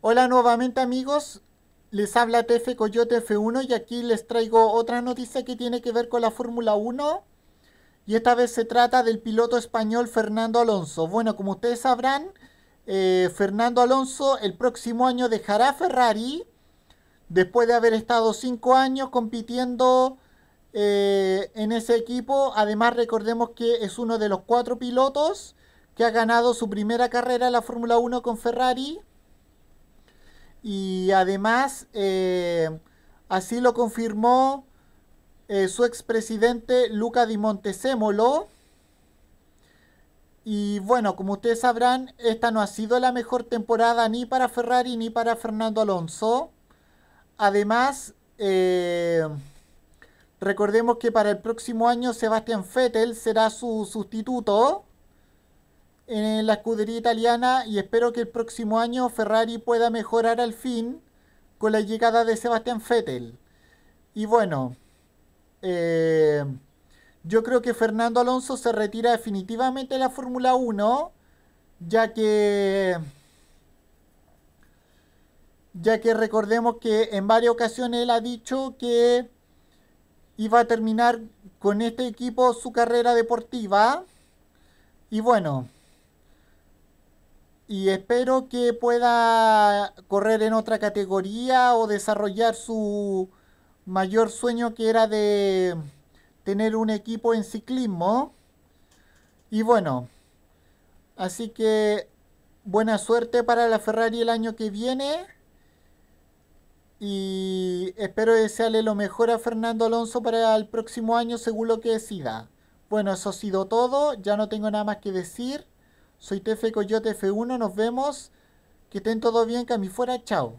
Hola nuevamente amigos, les habla TF Coyote F1 y aquí les traigo otra noticia que tiene que ver con la Fórmula 1 y esta vez se trata del piloto español Fernando Alonso. Bueno, como ustedes sabrán, eh, Fernando Alonso el próximo año dejará Ferrari después de haber estado 5 años compitiendo eh, en ese equipo. Además recordemos que es uno de los cuatro pilotos que ha ganado su primera carrera en la Fórmula 1 con Ferrari. Y además, eh, así lo confirmó eh, su expresidente Luca Di Montesemolo. Y bueno, como ustedes sabrán, esta no ha sido la mejor temporada ni para Ferrari ni para Fernando Alonso. Además, eh, recordemos que para el próximo año Sebastián Vettel será su sustituto en la escudería italiana y espero que el próximo año Ferrari pueda mejorar al fin con la llegada de Sebastián Vettel. Y bueno, eh, yo creo que Fernando Alonso se retira definitivamente de la Fórmula 1, ya que ya que recordemos que en varias ocasiones él ha dicho que iba a terminar con este equipo su carrera deportiva. Y bueno, y espero que pueda correr en otra categoría o desarrollar su mayor sueño que era de tener un equipo en ciclismo. Y bueno, así que buena suerte para la Ferrari el año que viene. Y espero desearle lo mejor a Fernando Alonso para el próximo año según lo que decida. Bueno, eso ha sido todo. Ya no tengo nada más que decir. Soy TF Coyote F1, nos vemos. Que estén todo bien, mi fuera, chao.